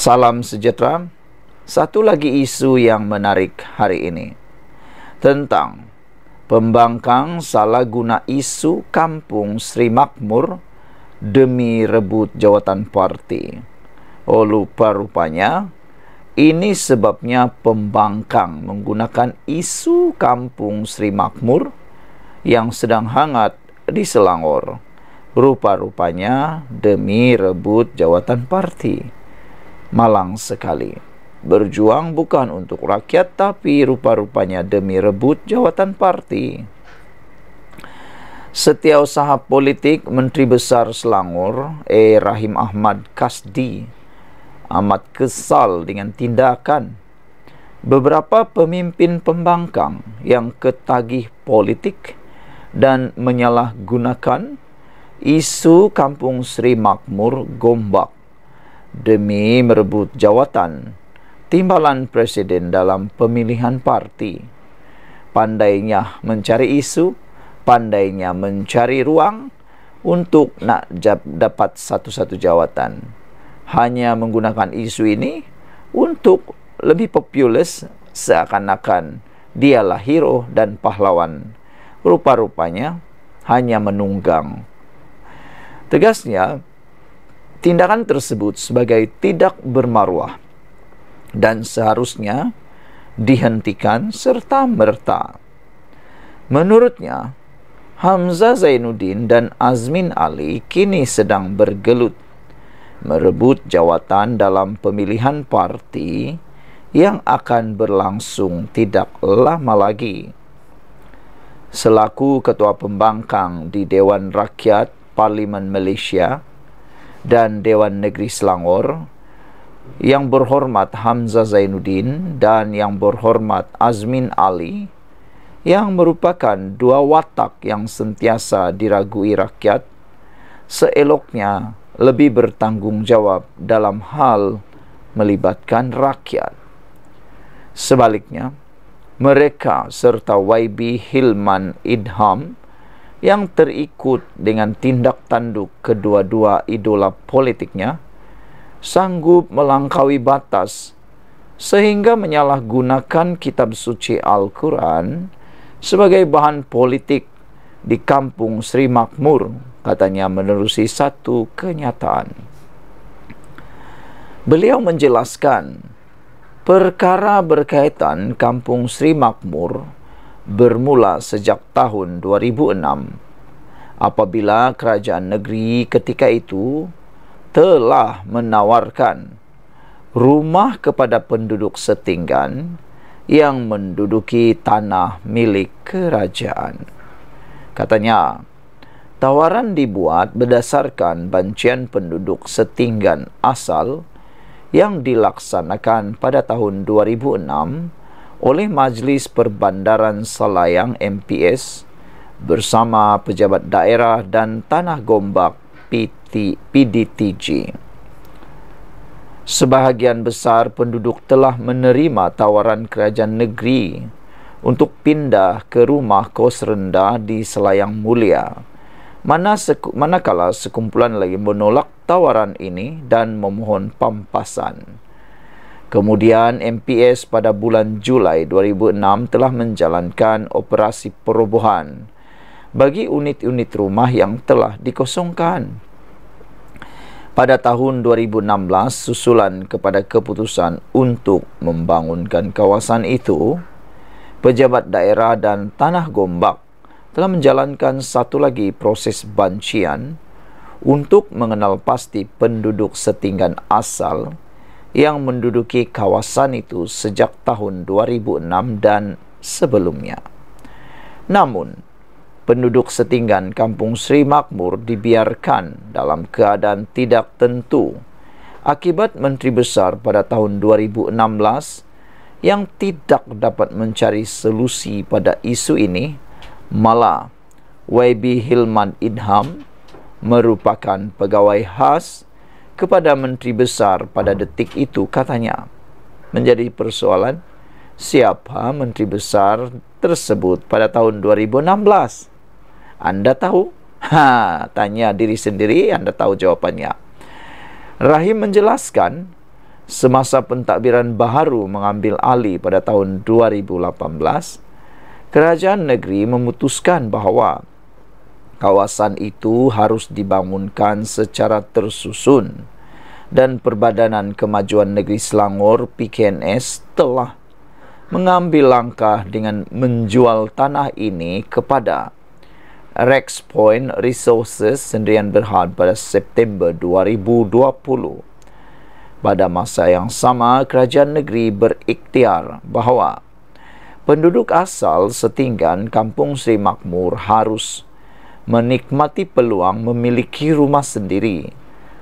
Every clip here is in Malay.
Salam sejahtera. Satu lagi isu yang menarik hari ini tentang pembangkang salah guna isu kampung Sri Makmur demi rebut jawatan parti. Oh lupa rupanya ini sebabnya pembangkang menggunakan isu kampung Sri Makmur yang sedang hangat di Selangor. Rupa-rupanya demi rebut jawatan parti malang sekali. Berjuang bukan untuk rakyat tapi rupa-rupanya demi rebut jawatan parti. Setiausaha politik Menteri Besar Selangor, E. Rahim Ahmad Kasdi, amat kesal dengan tindakan beberapa pemimpin pembangkang yang ketagih politik dan menyalahgunakan isu Kampung Sri Makmur Gombak demi merebut jawatan timbalan presiden dalam pemilihan parti. Pandainya mencari isu, pandainya mencari ruang untuk nak dapat satu-satu jawatan. Hanya menggunakan isu ini untuk lebih populis seakan-akan dialah hero oh dan pahlawan. Rupa-rupanya hanya menunggang. Tegasnya, tindakan tersebut sebagai tidak bermaruah dan seharusnya dihentikan serta merta. Menurutnya, Hamzah Zainuddin dan Azmin Ali kini sedang bergelut merebut jawatan dalam pemilihan parti yang akan berlangsung tidak lama lagi. Selaku Ketua Pembangkang di Dewan Rakyat Parlimen Malaysia, dan Dewan Negeri Selangor Yang berhormat Hamzah Zainuddin dan yang berhormat Azmin Ali Yang merupakan dua watak yang sentiasa diragui rakyat Seeloknya lebih bertanggungjawab dalam hal melibatkan rakyat Sebaliknya, mereka serta YB Hilman Idham yang terikut dengan tindak tanduk kedua-dua idola politiknya sanggup melangkaui batas sehingga menyalahgunakan kitab suci Al-Quran sebagai bahan politik di kampung Sri Makmur katanya menerusi satu kenyataan beliau menjelaskan perkara berkaitan kampung Sri Makmur bermula sejak tahun 2006 apabila kerajaan negeri ketika itu telah menawarkan rumah kepada penduduk setinggan yang menduduki tanah milik kerajaan katanya tawaran dibuat berdasarkan bancian penduduk setinggan asal yang dilaksanakan pada tahun 2006 oleh Majlis Perbandaran Selayang MPS bersama pejabat daerah dan tanah gombak PT, PDTG. Sebahagian besar penduduk telah menerima tawaran kerajaan negeri untuk pindah ke rumah kos rendah di Selayang Mulia. Mana seku, manakala sekumpulan lagi menolak tawaran ini dan memohon pampasan. Kemudian MPS pada bulan Julai 2006 telah menjalankan operasi perubahan bagi unit-unit rumah yang telah dikosongkan. Pada tahun 2016, susulan kepada keputusan untuk membangunkan kawasan itu, pejabat daerah dan tanah gombak telah menjalankan satu lagi proses bancian untuk mengenal pasti penduduk setinggan asal yang menduduki kawasan itu sejak tahun 2006 dan sebelumnya. Namun, penduduk setinggan kampung Sri Makmur dibiarkan dalam keadaan tidak tentu akibat Menteri Besar pada tahun 2016 yang tidak dapat mencari solusi pada isu ini malah YB Hilman Idham merupakan pegawai khas kepada menteri besar pada detik itu katanya menjadi persoalan siapa menteri besar tersebut pada tahun 2016 Anda tahu ha tanya diri sendiri Anda tahu jawabannya Rahim menjelaskan semasa pentadbiran baharu mengambil alih pada tahun 2018 kerajaan negeri memutuskan bahawa kawasan itu harus dibangunkan secara tersusun dan Perbadanan Kemajuan Negeri Selangor PKNS telah mengambil langkah dengan menjual tanah ini kepada Rex Point Resources Sendirian Berhad pada September 2020. Pada masa yang sama, kerajaan negeri berikhtiar bahawa penduduk asal setinggan Kampung Sri Makmur harus menikmati peluang memiliki rumah sendiri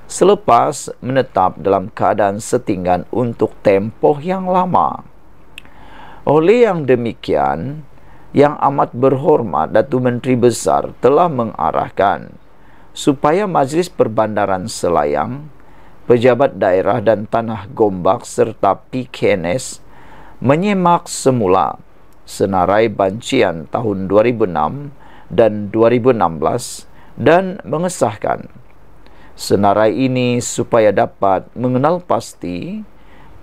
selepas menetap dalam keadaan setinggan untuk tempoh yang lama. Oleh yang demikian, yang amat berhormat Datu Menteri Besar telah mengarahkan supaya Majlis Perbandaran Selayang, Pejabat Daerah dan Tanah Gombak serta PKNS menyemak semula senarai bancian tahun 2006 dan 2016 dan mengesahkan senarai ini supaya dapat mengenal pasti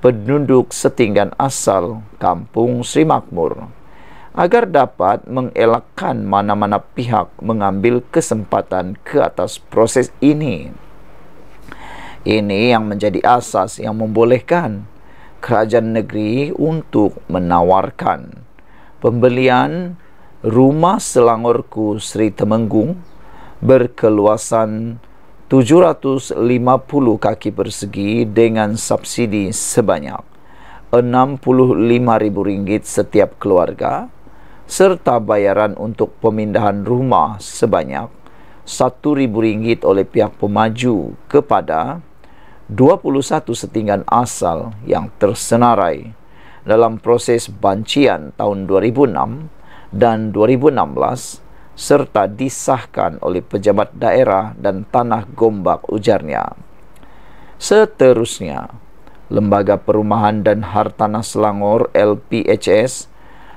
penduduk setinggan asal kampung Sri Makmur agar dapat mengelakkan mana-mana pihak mengambil kesempatan ke atas proses ini. Ini yang menjadi asas yang membolehkan kerajaan negeri untuk menawarkan pembelian rumah Selangorku Sri Temenggung berkeluasan 750 kaki persegi dengan subsidi sebanyak RM65,000 setiap keluarga serta bayaran untuk pemindahan rumah sebanyak RM1,000 oleh pihak pemaju kepada 21 setinggan asal yang tersenarai dalam proses bancian tahun 2006 dan 2016 serta disahkan oleh pejabat daerah dan tanah Gombak ujarnya. Seterusnya, Lembaga Perumahan dan Hartanah Selangor LPHS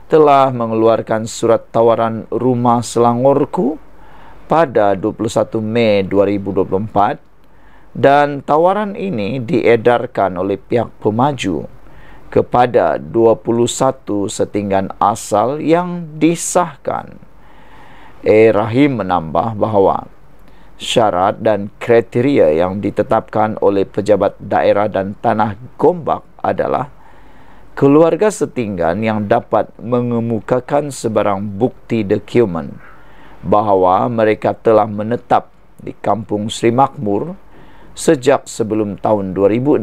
telah mengeluarkan surat tawaran rumah Selangorku pada 21 Mei 2024 dan tawaran ini diedarkan oleh pihak pemaju kepada 21 setinggan asal yang disahkan. E. Rahim menambah bahawa syarat dan kriteria yang ditetapkan oleh pejabat daerah dan tanah Gombak adalah keluarga setinggan yang dapat mengemukakan sebarang bukti dokumen bahawa mereka telah menetap di kampung Sri Makmur sejak sebelum tahun 2006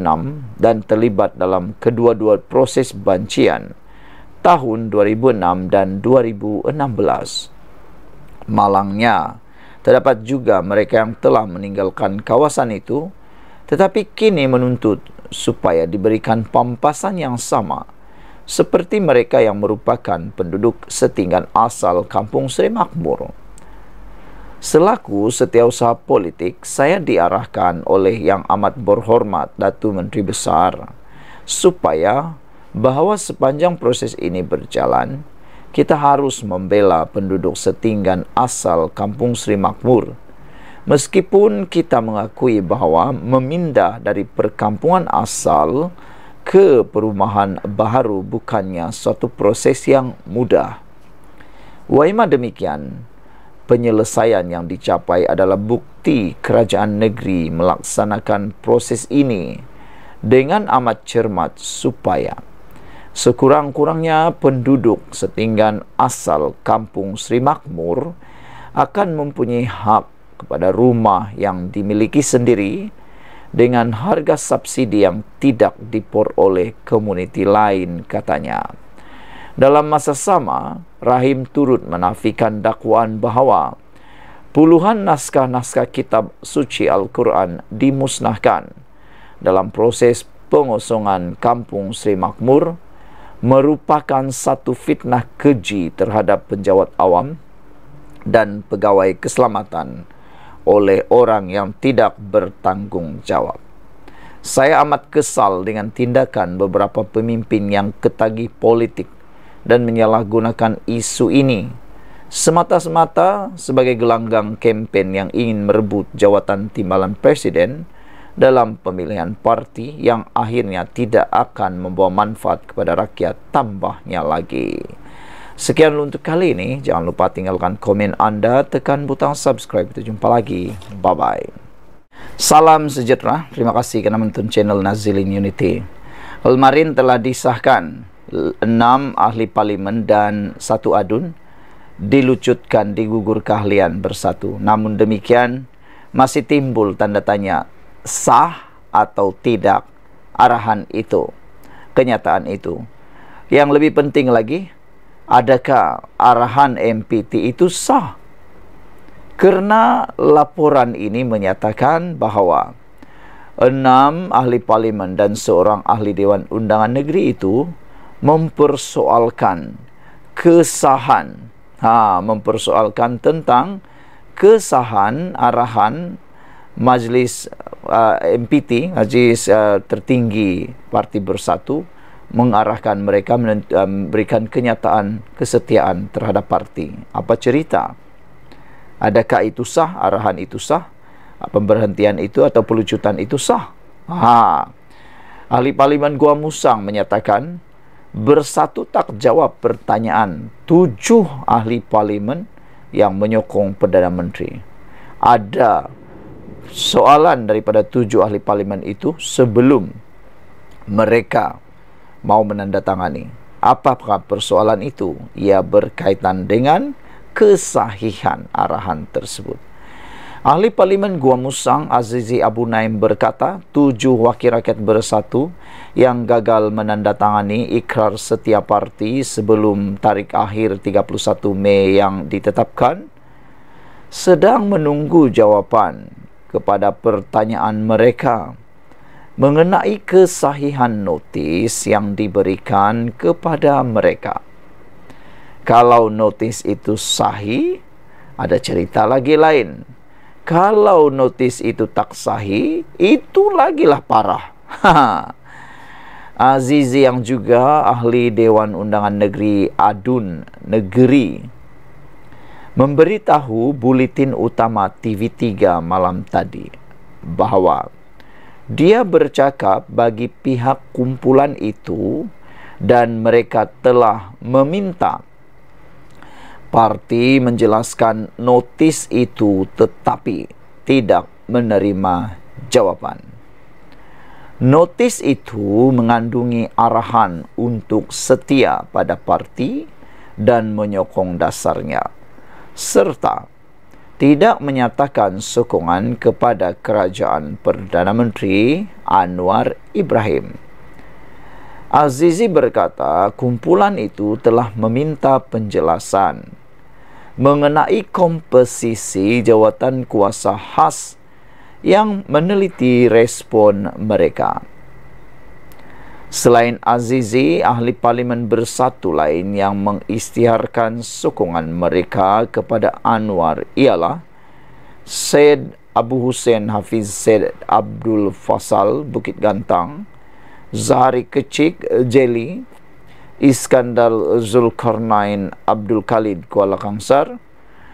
dan terlibat dalam kedua-dua proses bancian tahun 2006 dan 2016. Malangnya, terdapat juga mereka yang telah meninggalkan kawasan itu tetapi kini menuntut supaya diberikan pampasan yang sama seperti mereka yang merupakan penduduk setinggan asal kampung Sri Makmur. Selaku setiausaha politik, saya diarahkan oleh yang amat berhormat Datu Menteri Besar supaya bahawa sepanjang proses ini berjalan, kita harus membela penduduk setinggan asal Kampung Sri Makmur. Meskipun kita mengakui bahawa memindah dari perkampungan asal ke perumahan baru bukannya suatu proses yang mudah. Waima demikian, penyelesaian yang dicapai adalah bukti kerajaan negeri melaksanakan proses ini dengan amat cermat supaya sekurang-kurangnya penduduk setinggan asal kampung Sri Makmur akan mempunyai hak kepada rumah yang dimiliki sendiri dengan harga subsidi yang tidak diperoleh komuniti lain katanya. Dalam masa sama, Rahim turut menafikan dakwaan bahawa puluhan naskah-naskah kitab suci Al-Quran dimusnahkan dalam proses pengosongan kampung Sri Makmur merupakan satu fitnah keji terhadap penjawat awam dan pegawai keselamatan oleh orang yang tidak bertanggungjawab. Saya amat kesal dengan tindakan beberapa pemimpin yang ketagih politik dan menyalahgunakan isu ini semata-semata sebagai gelanggang kempen yang ingin merebut jawatan timbalan presiden dalam pemilihan parti yang akhirnya tidak akan membawa manfaat kepada rakyat tambahnya lagi. Sekian untuk kali ini. Jangan lupa tinggalkan komen anda, tekan butang subscribe. Kita jumpa lagi. Bye-bye. Salam sejahtera. Terima kasih kerana menonton channel Nazilin Unity. Almarin telah disahkan enam ahli parlimen dan satu adun dilucutkan digugur keahlian bersatu. Namun demikian masih timbul tanda tanya sah atau tidak arahan itu, kenyataan itu. Yang lebih penting lagi, adakah arahan MPT itu sah? Karena laporan ini menyatakan bahawa enam ahli parlimen dan seorang ahli Dewan Undangan Negeri itu mempersoalkan kesahan ha mempersoalkan tentang kesahan arahan majlis uh, MPT majlis uh, tertinggi parti bersatu mengarahkan mereka uh, memberikan kenyataan kesetiaan terhadap parti apa cerita adakah itu sah arahan itu sah pemberhentian itu atau pelucutan itu sah ha ahli parlimen Gua Musang menyatakan bersatu tak jawab pertanyaan tujuh ahli parlimen yang menyokong Perdana Menteri. Ada soalan daripada tujuh ahli parlimen itu sebelum mereka mau menandatangani. Apakah persoalan itu? Ia berkaitan dengan kesahihan arahan tersebut. Ahli Parlimen Guam Musang Azizi Abu Naim berkata, tujuh wakil rakyat bersatu yang gagal menandatangani ikrar setiap parti sebelum tarikh akhir 31 Mei yang ditetapkan sedang menunggu jawapan kepada pertanyaan mereka mengenai kesahihan notis yang diberikan kepada mereka. Kalau notis itu sahih, ada cerita lagi lain kalau notis itu tak sahih, itu lagilah parah. Azizi yang juga ahli Dewan Undangan Negeri Adun Negeri memberitahu bulletin utama TV3 malam tadi bahawa dia bercakap bagi pihak kumpulan itu dan mereka telah meminta Parti menjelaskan notis itu tetapi tidak menerima jawaban. Notis itu mengandungi arahan untuk setia pada parti dan menyokong dasarnya serta tidak menyatakan sokongan kepada kerajaan Perdana Menteri Anwar Ibrahim. Azizi berkata, kumpulan itu telah meminta penjelasan mengenai komposisi jawatan kuasa khas yang meneliti respon mereka. Selain Azizi, ahli parlimen bersatu lain yang mengistiharkan sokongan mereka kepada Anwar ialah Said Abu Hussein Hafiz Said Abdul Fasal Bukit Gantang, Zahari Kecik eh, Jeli Iskandar Zulkarnain Abdul Khalid Kuala Kangsar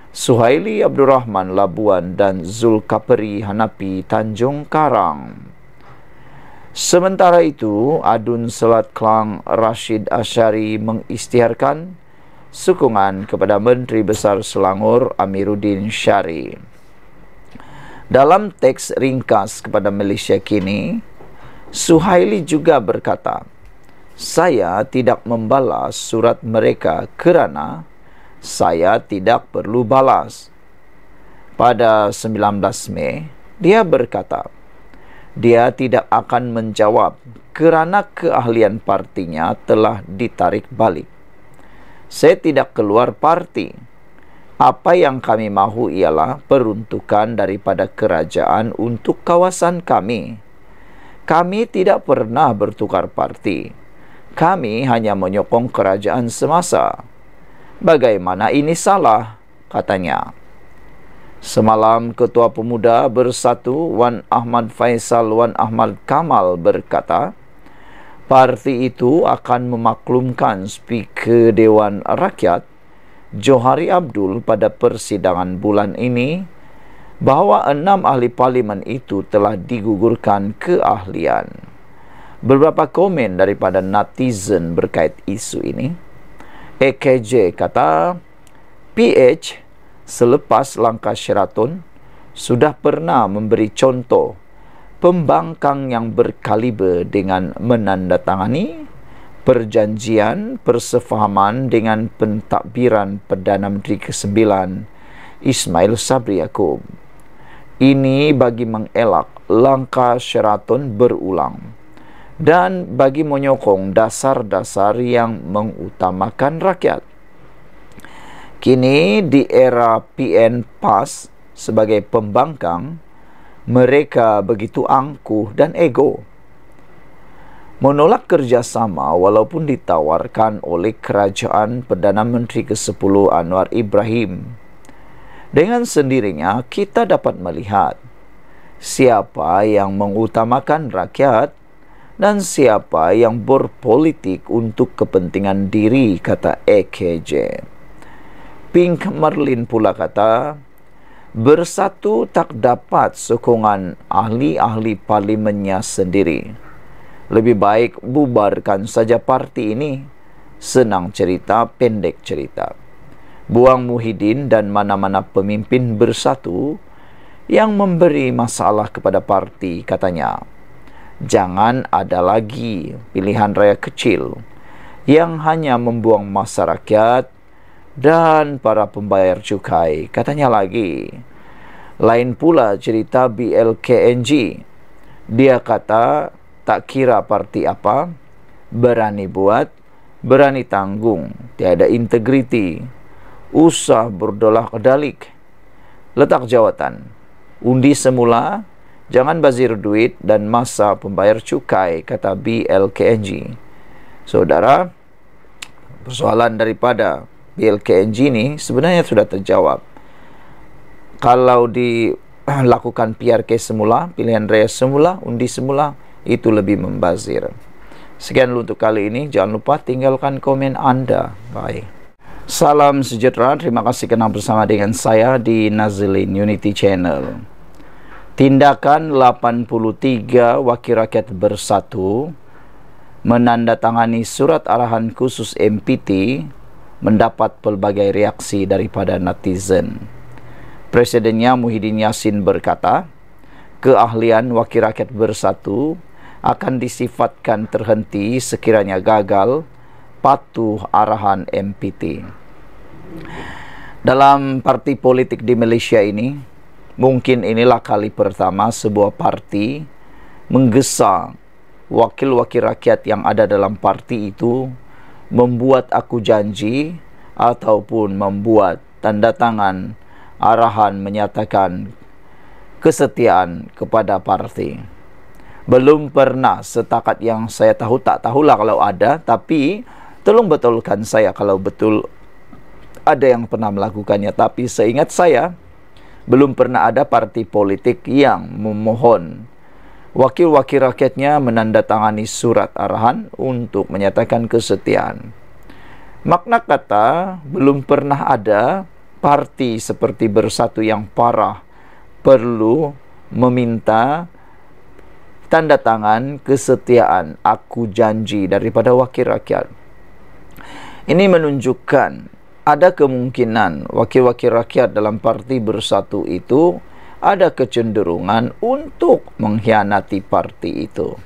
Suhaili Abdul Rahman Labuan dan Zulkapri Hanapi Tanjung Karang Sementara itu, Adun Selat Kelang Rashid Ashari mengistiharkan sokongan kepada Menteri Besar Selangor Amiruddin Syari. Dalam teks ringkas kepada Malaysia kini, Suhaili juga berkata, saya tidak membalas surat mereka kerana saya tidak perlu balas. Pada 19 Mei, dia berkata, dia tidak akan menjawab kerana keahlian partinya telah ditarik balik. Saya tidak keluar parti. Apa yang kami mahu ialah peruntukan daripada kerajaan untuk kawasan kami kami tidak pernah bertukar parti. Kami hanya menyokong kerajaan semasa. Bagaimana ini salah? katanya. Semalam Ketua Pemuda Bersatu Wan Ahmad Faisal Wan Ahmad Kamal berkata, parti itu akan memaklumkan speaker Dewan Rakyat Johari Abdul pada persidangan bulan ini bahawa enam ahli parlimen itu telah digugurkan keahlian. Beberapa komen daripada netizen berkait isu ini. AKJ kata, PH selepas langkah Sheraton sudah pernah memberi contoh pembangkang yang berkaliber dengan menandatangani perjanjian persefahaman dengan pentadbiran Perdana Menteri ke-9 Ismail Sabri Yaakob ini bagi mengelak langkah syaraton berulang dan bagi menyokong dasar-dasar yang mengutamakan rakyat. Kini di era PN PAS sebagai pembangkang, mereka begitu angkuh dan ego. Menolak kerjasama walaupun ditawarkan oleh kerajaan Perdana Menteri ke-10 Anwar Ibrahim dengan sendirinya kita dapat melihat siapa yang mengutamakan rakyat dan siapa yang berpolitik untuk kepentingan diri, kata EKJ. Pink Merlin pula kata, bersatu tak dapat sokongan ahli-ahli parlimennya sendiri. Lebih baik bubarkan saja parti ini. Senang cerita, pendek cerita buang Muhyiddin dan mana-mana pemimpin bersatu yang memberi masalah kepada parti katanya jangan ada lagi pilihan raya kecil yang hanya membuang masa rakyat dan para pembayar cukai katanya lagi lain pula cerita BLKNG dia kata tak kira parti apa berani buat berani tanggung tiada integriti usah berdolah kedalik. Letak jawatan. Undi semula, jangan bazir duit dan masa pembayar cukai, kata BLKNG. Saudara, persoalan daripada BLKNG ini sebenarnya sudah terjawab. Kalau dilakukan PRK semula, pilihan raya semula, undi semula, itu lebih membazir. Sekian untuk kali ini, jangan lupa tinggalkan komen Anda. Bye. Salam sejahtera, terima kasih kerana bersama dengan saya di Nazilin Unity Channel. Tindakan 83 Wakil Rakyat Bersatu menandatangani surat arahan khusus MPT mendapat pelbagai reaksi daripada netizen. Presidennya Muhyiddin Yassin berkata, keahlian Wakil Rakyat Bersatu akan disifatkan terhenti sekiranya gagal patuh arahan MPT. Dalam parti politik di Malaysia ini, mungkin inilah kali pertama sebuah parti menggesa wakil-wakil rakyat yang ada dalam parti itu membuat aku janji ataupun membuat tanda tangan arahan menyatakan kesetiaan kepada parti. Belum pernah setakat yang saya tahu tak tahulah kalau ada tapi tolong betulkan saya kalau betul ada yang pernah melakukannya tapi seingat saya belum pernah ada parti politik yang memohon wakil-wakil rakyatnya menandatangani surat arahan untuk menyatakan kesetiaan makna kata belum pernah ada parti seperti bersatu yang parah perlu meminta tanda tangan kesetiaan aku janji daripada wakil rakyat ini menunjukkan ada kemungkinan wakil-wakil rakyat dalam parti bersatu itu ada kecenderungan untuk mengkhianati parti itu.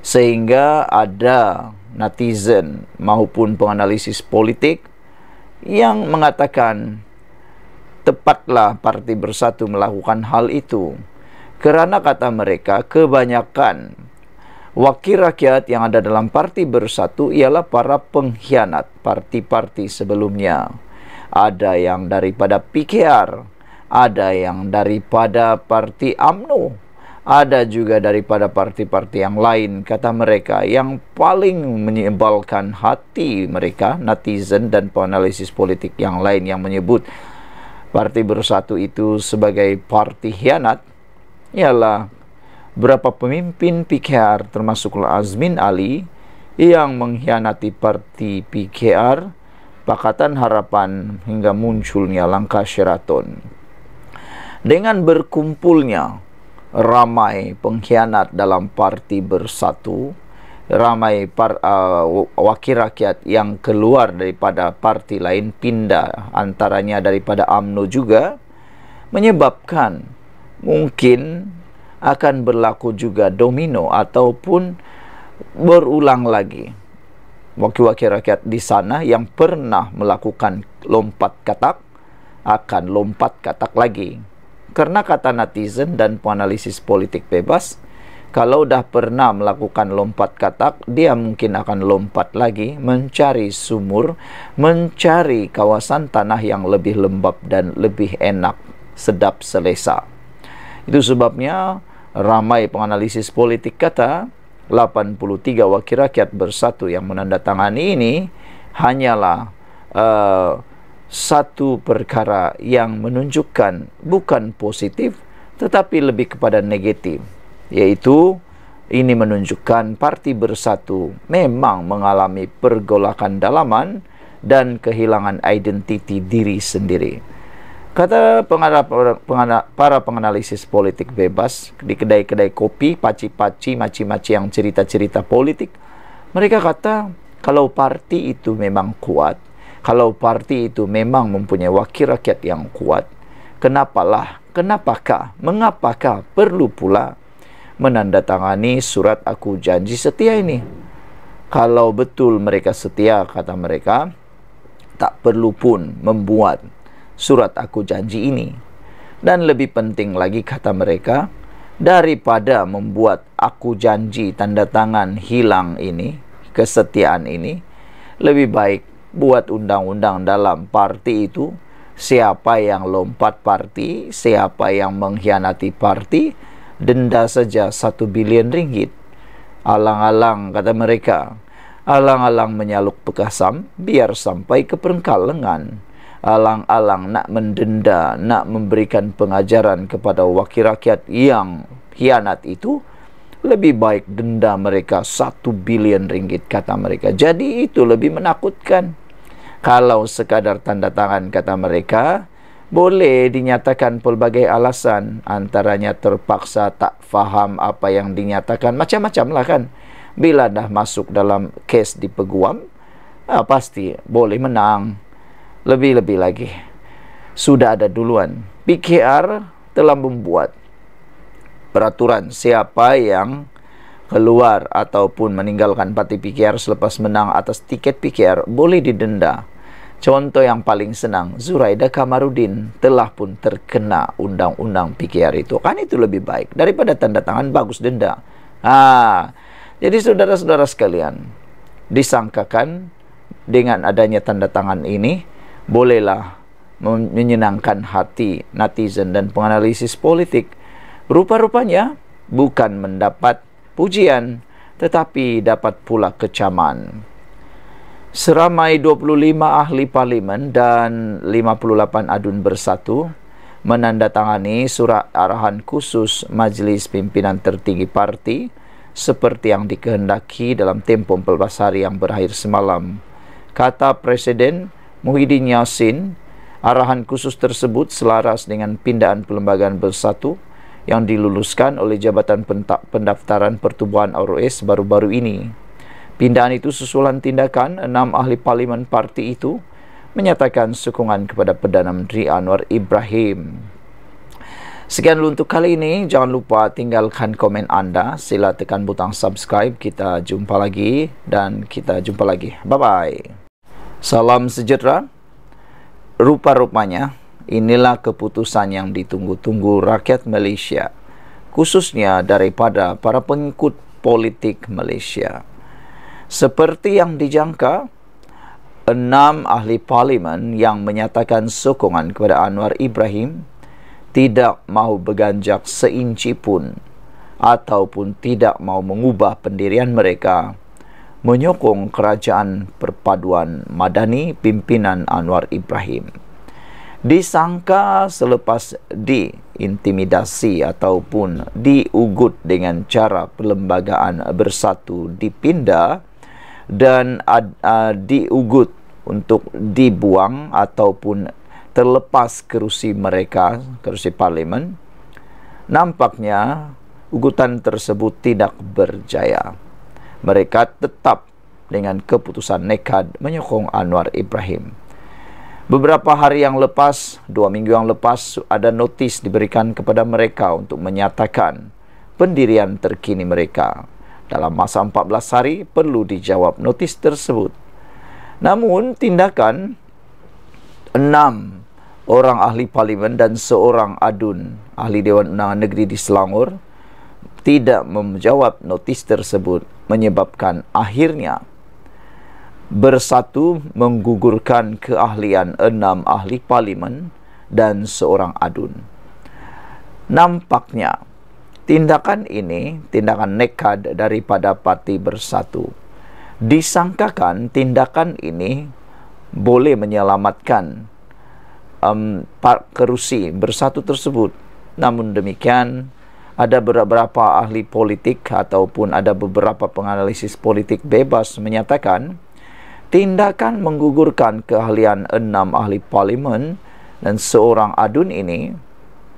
Sehingga ada netizen maupun penganalisis politik yang mengatakan tepatlah parti bersatu melakukan hal itu. Kerana kata mereka kebanyakan Wakil rakyat yang ada dalam parti bersatu ialah para pengkhianat parti-parti sebelumnya. Ada yang daripada PKR, ada yang daripada parti AMNO, ada juga daripada parti-parti yang lain, kata mereka, yang paling menyebalkan hati mereka, netizen dan penganalisis politik yang lain yang menyebut parti bersatu itu sebagai parti hianat, ialah berapa pemimpin PKR termasuk Azmin Ali yang mengkhianati parti PKR Pakatan Harapan hingga munculnya langkah Sheraton. Dengan berkumpulnya ramai pengkhianat dalam parti bersatu, ramai par, uh, wakil rakyat yang keluar daripada parti lain pindah antaranya daripada AMNO juga menyebabkan mungkin akan berlaku juga domino ataupun berulang lagi. Wakil-wakil rakyat di sana yang pernah melakukan lompat katak akan lompat katak lagi. Karena kata netizen dan penganalisis politik bebas, kalau udah pernah melakukan lompat katak, dia mungkin akan lompat lagi mencari sumur, mencari kawasan tanah yang lebih lembab dan lebih enak, sedap selesa. Itu sebabnya ramai penganalisis politik kata 83 wakil rakyat bersatu yang menandatangani ini hanyalah uh, satu perkara yang menunjukkan bukan positif tetapi lebih kepada negatif yaitu ini menunjukkan parti bersatu memang mengalami pergolakan dalaman dan kehilangan identiti diri sendiri Kata para penganalisis politik bebas di kedai-kedai kopi, paci-paci, maci-maci yang cerita-cerita politik, mereka kata kalau parti itu memang kuat, kalau parti itu memang mempunyai wakil rakyat yang kuat, kenapalah, kenapakah, mengapakah perlu pula menandatangani surat aku janji setia ini? Kalau betul mereka setia, kata mereka, tak perlu pun membuat surat aku janji ini. Dan lebih penting lagi kata mereka, daripada membuat aku janji tanda tangan hilang ini, kesetiaan ini, lebih baik buat undang-undang dalam parti itu, siapa yang lompat parti, siapa yang mengkhianati parti, denda saja satu bilion ringgit. Alang-alang kata mereka, alang-alang menyaluk bekasam biar sampai ke perengkal lengan alang-alang nak mendenda, nak memberikan pengajaran kepada wakil rakyat yang hianat itu, lebih baik denda mereka satu bilion ringgit kata mereka. Jadi itu lebih menakutkan. Kalau sekadar tanda tangan kata mereka, boleh dinyatakan pelbagai alasan antaranya terpaksa tak faham apa yang dinyatakan macam-macam lah kan bila dah masuk dalam kes di peguam ah, pasti boleh menang lebih-lebih lagi sudah ada duluan PKR telah membuat peraturan siapa yang keluar ataupun meninggalkan parti PKR selepas menang atas tiket PKR boleh didenda contoh yang paling senang Zuraida Kamarudin telah pun terkena undang-undang PKR itu kan itu lebih baik daripada tanda tangan bagus denda ah jadi saudara-saudara sekalian disangkakan dengan adanya tanda tangan ini bolehlah menyenangkan hati netizen dan penganalisis politik. Rupa-rupanya bukan mendapat pujian tetapi dapat pula kecaman. Seramai 25 ahli parlimen dan 58 adun bersatu menandatangani surat arahan khusus Majlis Pimpinan Tertinggi Parti seperti yang dikehendaki dalam tempoh 14 yang berakhir semalam. Kata Presiden, Muhyiddin Yassin arahan khusus tersebut selaras dengan pindaan Perlembagaan Bersatu yang diluluskan oleh Jabatan Pendaftaran Pertubuhan ROS baru-baru ini. Pindaan itu susulan tindakan enam ahli parlimen parti itu menyatakan sokongan kepada Perdana Menteri Anwar Ibrahim. Sekian dulu untuk kali ini. Jangan lupa tinggalkan komen anda. Sila tekan butang subscribe. Kita jumpa lagi dan kita jumpa lagi. Bye-bye. Salam sejahtera. Rupa-rupanya inilah keputusan yang ditunggu-tunggu rakyat Malaysia, khususnya daripada para pengikut politik Malaysia. Seperti yang dijangka, enam ahli parlimen yang menyatakan sokongan kepada Anwar Ibrahim tidak mahu berganjak seinci pun ataupun tidak mahu mengubah pendirian mereka menyokong kerajaan perpaduan madani pimpinan Anwar Ibrahim. Disangka selepas diintimidasi ataupun diugut dengan cara perlembagaan bersatu dipinda dan uh, diugut untuk dibuang ataupun terlepas kerusi mereka, kerusi parlimen, nampaknya ugutan tersebut tidak berjaya mereka tetap dengan keputusan nekad menyokong Anwar Ibrahim. Beberapa hari yang lepas, dua minggu yang lepas, ada notis diberikan kepada mereka untuk menyatakan pendirian terkini mereka. Dalam masa 14 hari perlu dijawab notis tersebut. Namun tindakan enam orang ahli parlimen dan seorang adun ahli Dewan Undangan Negeri di Selangor tidak menjawab notis tersebut menyebabkan akhirnya bersatu menggugurkan keahlian enam ahli parlimen dan seorang adun. Nampaknya tindakan ini, tindakan nekad daripada parti bersatu, disangkakan tindakan ini boleh menyelamatkan um, kerusi bersatu tersebut. Namun demikian, ada beberapa ahli politik ataupun ada beberapa penganalisis politik bebas menyatakan tindakan menggugurkan keahlian enam ahli parlimen dan seorang adun ini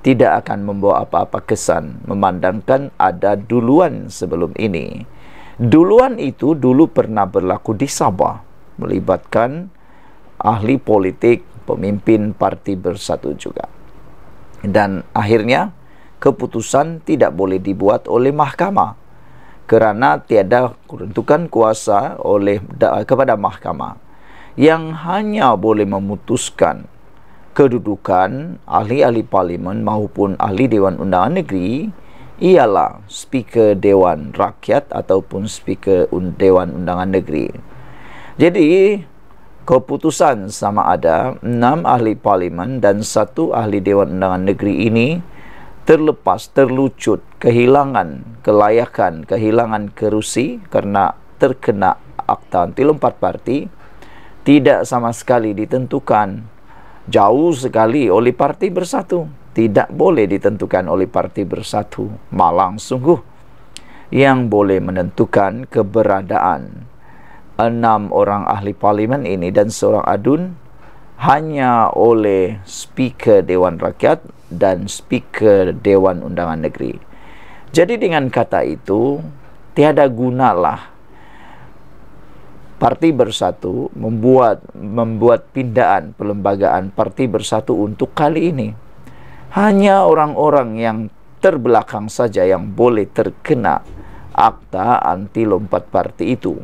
tidak akan membawa apa-apa kesan memandangkan ada duluan sebelum ini. Duluan itu dulu pernah berlaku di Sabah melibatkan ahli politik pemimpin parti bersatu juga. Dan akhirnya keputusan tidak boleh dibuat oleh mahkamah kerana tiada keruntukan kuasa oleh kepada mahkamah yang hanya boleh memutuskan kedudukan ahli-ahli parlimen maupun ahli dewan undangan negeri ialah speaker dewan rakyat ataupun speaker dewan undangan negeri jadi keputusan sama ada enam ahli parlimen dan satu ahli dewan undangan negeri ini terlepas, terlucut, kehilangan kelayakan, kehilangan kerusi karena terkena akta anti-lompat parti tidak sama sekali ditentukan jauh sekali oleh parti bersatu tidak boleh ditentukan oleh parti bersatu malang sungguh yang boleh menentukan keberadaan enam orang ahli parlimen ini dan seorang adun hanya oleh speaker Dewan Rakyat dan speaker Dewan Undangan Negeri. Jadi dengan kata itu, tiada gunalah Parti Bersatu membuat membuat pindaan perlembagaan Parti Bersatu untuk kali ini. Hanya orang-orang yang terbelakang saja yang boleh terkena akta anti lompat parti itu.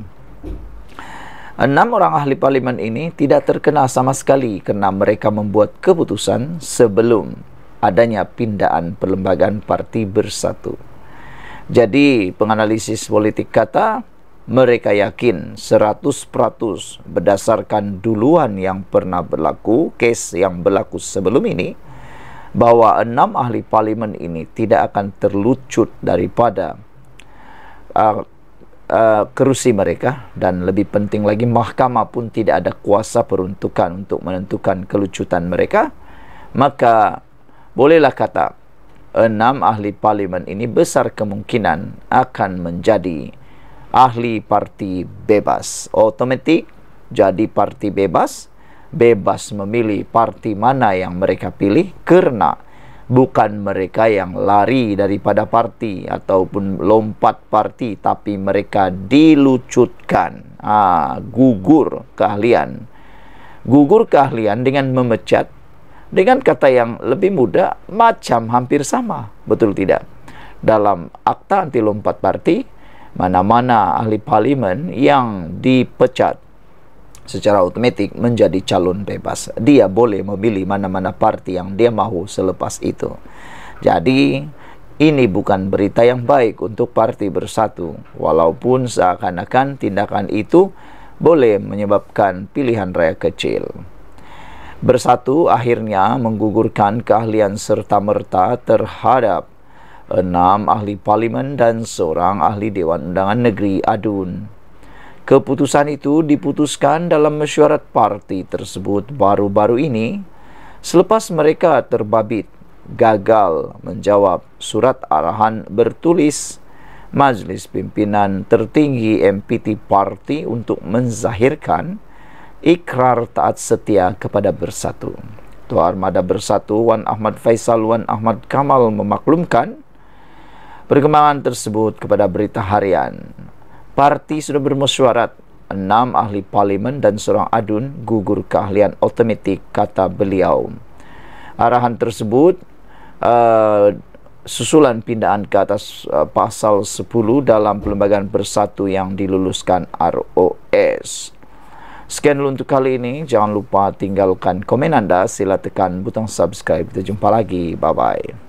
Enam orang ahli parlimen ini tidak terkena sama sekali kerana mereka membuat keputusan sebelum adanya pindaan perlembagaan parti bersatu. Jadi penganalisis politik kata mereka yakin 100% berdasarkan duluan yang pernah berlaku, kes yang berlaku sebelum ini, bahwa enam ahli parlimen ini tidak akan terlucut daripada uh, uh, kerusi mereka dan lebih penting lagi mahkamah pun tidak ada kuasa peruntukan untuk menentukan kelucutan mereka maka bolehlah kata enam ahli parlimen ini besar kemungkinan akan menjadi ahli parti bebas otomatik jadi parti bebas bebas memilih parti mana yang mereka pilih kerana bukan mereka yang lari daripada parti ataupun lompat parti tapi mereka dilucutkan ah gugur keahlian gugur keahlian dengan memecat Dengan kata yang lebih mudah, macam hampir sama, betul tidak? Dalam akta anti lompat parti, mana-mana ahli parlimen yang dipecat secara otomatis menjadi calon bebas. Dia boleh memilih mana-mana parti yang dia mahu selepas itu. Jadi, ini bukan berita yang baik untuk parti bersatu, walaupun seakan-akan tindakan itu boleh menyebabkan pilihan raya kecil. bersatu akhirnya menggugurkan keahlian serta merta terhadap enam ahli parlimen dan seorang ahli Dewan Undangan Negeri Adun. Keputusan itu diputuskan dalam mesyuarat parti tersebut baru-baru ini selepas mereka terbabit gagal menjawab surat arahan bertulis Majlis Pimpinan Tertinggi MPT Parti untuk menzahirkan ikrar taat setia kepada bersatu. Tua Armada Bersatu Wan Ahmad Faisal Wan Ahmad Kamal memaklumkan perkembangan tersebut kepada berita harian. Parti sudah bermesyuarat enam ahli parlimen dan seorang adun gugur keahlian otomatik kata beliau. Arahan tersebut uh, susulan pindaan ke atas uh, pasal 10 dalam perlembagaan bersatu yang diluluskan ROS. Sekian dulu untuk kali ini. Jangan lupa tinggalkan komen anda. Sila tekan butang subscribe. Kita jumpa lagi. Bye-bye.